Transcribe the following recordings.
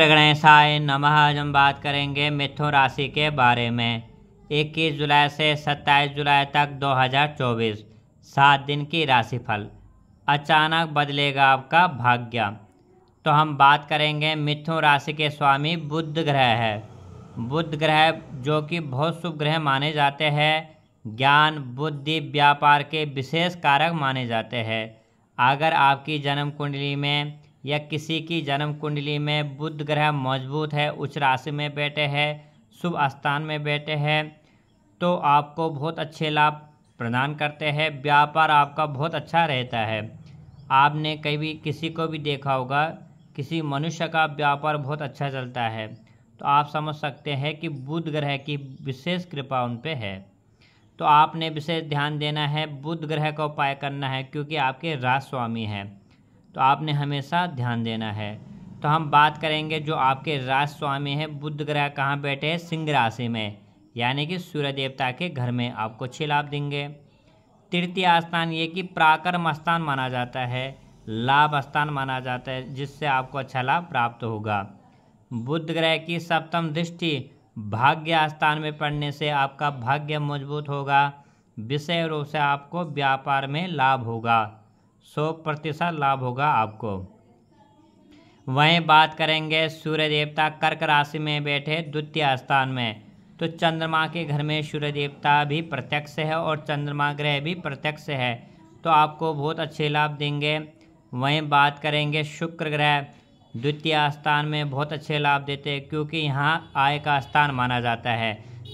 श्री गणेशाय नमः आज हम बात करेंगे मिथुन राशि के बारे में 21 जुलाई से 27 जुलाई तक 2024 सात दिन की राशिफल अचानक बदलेगा आपका भाग्य तो हम बात करेंगे मिथुन राशि के स्वामी बुध ग्रह है बुध ग्रह जो कि बहुत शुभ ग्रह माने जाते हैं ज्ञान बुद्धि व्यापार के विशेष कारक माने जाते हैं अगर आपकी जन्म कुंडली में या किसी की जन्म कुंडली में बुध ग्रह मजबूत है उच्च राशि में बैठे हैं शुभ स्थान में बैठे हैं तो आपको बहुत अच्छे लाभ प्रदान करते हैं व्यापार आपका बहुत अच्छा रहता है आपने कभी किसी को भी देखा होगा किसी मनुष्य का व्यापार बहुत अच्छा चलता है तो आप समझ सकते हैं कि बुध ग्रह की विशेष कृपा उन पर है तो आपने विशेष ध्यान देना है बुध ग्रह का उपाय करना है क्योंकि आपके राज स्वामी हैं तो आपने हमेशा ध्यान देना है तो हम बात करेंगे जो आपके राज स्वामी हैं बुद्ध ग्रह कहाँ बैठे हैं सिंह राशि में यानी कि सूर्य देवता के घर में आपको अच्छे लाभ देंगे तृतीय स्थान ये कि प्राकर्म स्थान माना जाता है लाभ स्थान माना जाता है जिससे आपको अच्छा लाभ प्राप्त होगा बुद्ध ग्रह की सप्तम दृष्टि भाग्य स्थान में पड़ने से आपका भाग्य मजबूत होगा विषय रूप से आपको व्यापार में लाभ होगा सौ प्रतिशत लाभ होगा आपको वहीं बात करेंगे सूर्य देवता कर्क राशि में बैठे द्वितीय स्थान में तो चंद्रमा के घर में सूर्य देवता भी प्रत्यक्ष है और चंद्रमा ग्रह भी प्रत्यक्ष है तो आपको बहुत अच्छे लाभ देंगे वहीं बात करेंगे शुक्र ग्रह द्वितीय स्थान में बहुत अच्छे लाभ देते हैं क्योंकि यहाँ आय का स्थान माना जाता है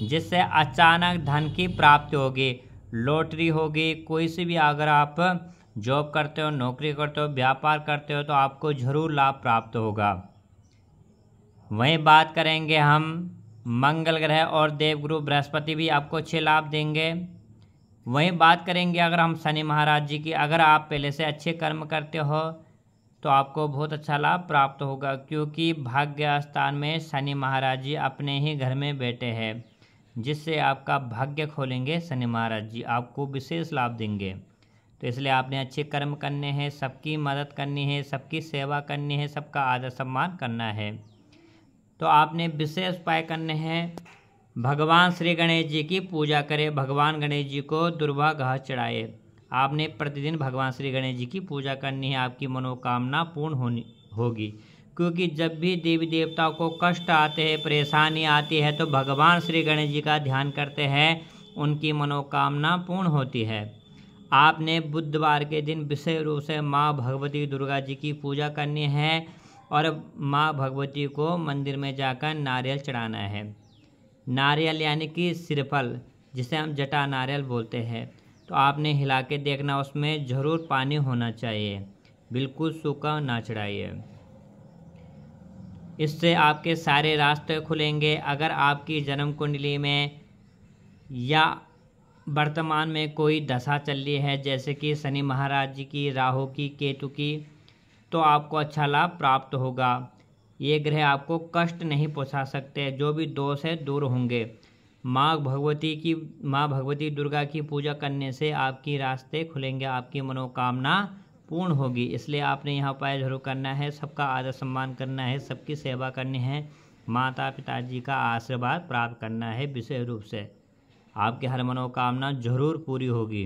जिससे अचानक धन की प्राप्ति होगी लॉटरी होगी कोई सी भी अगर आप जॉब करते हो नौकरी करते हो व्यापार करते हो तो आपको ज़रूर लाभ प्राप्त होगा वहीं बात करेंगे हम मंगल ग्रह और देवगुरु बृहस्पति भी आपको अच्छे लाभ देंगे वहीं बात करेंगे अगर हम शनि महाराज जी की अगर आप पहले से अच्छे कर्म करते हो तो आपको बहुत अच्छा लाभ प्राप्त होगा क्योंकि भाग्य स्थान में शनि महाराज जी अपने ही घर में बैठे हैं जिससे आपका भाग्य खोलेंगे शनि महाराज जी आपको विशेष लाभ देंगे तो इसलिए आपने अच्छे कर्म करने हैं सबकी मदद करनी है सबकी सेवा करनी है सबका आदर सम्मान करना है तो आपने विशेष उपाय करने हैं भगवान श्री गणेश जी की पूजा करें भगवान गणेश जी को दुर्वा घास चढ़ाए आपने प्रतिदिन भगवान श्री गणेश जी की पूजा करनी है आपकी मनोकामना पूर्ण होनी होगी क्योंकि जब भी देवी देवताओं को कष्ट आते हैं परेशानी आती है तो भगवान श्री गणेश जी का ध्यान करते हैं उनकी मनोकामना पूर्ण होती है आपने बुधवार के दिन विशेष रूप से माँ भगवती दुर्गा जी की पूजा करनी है और माँ भगवती को मंदिर में जाकर नारियल चढ़ाना है नारियल यानी कि सिरफल जिसे हम जटा नारियल बोलते हैं तो आपने हिला के देखना उसमें ज़रूर पानी होना चाहिए बिल्कुल सूखा ना चढ़ाइए इससे आपके सारे रास्ते खुलेंगे अगर आपकी जन्म कुंडली में या वर्तमान में कोई दशा चल रही है जैसे कि शनि महाराज जी की राहु की केतु की तो आपको अच्छा लाभ प्राप्त होगा ये ग्रह आपको कष्ट नहीं पहुँचा सकते जो भी दोष है दूर होंगे माँ भगवती की माँ भगवती दुर्गा की पूजा करने से आपकी रास्ते खुलेंगे आपकी मनोकामना पूर्ण होगी इसलिए आपने यहाँ उपाय जरूर करना है सबका आदर सम्मान करना है सबकी सेवा करनी है माता पिताजी का आशीर्वाद प्राप्त करना है विशेष रूप से आपकी हर मनोकामना जरूर पूरी होगी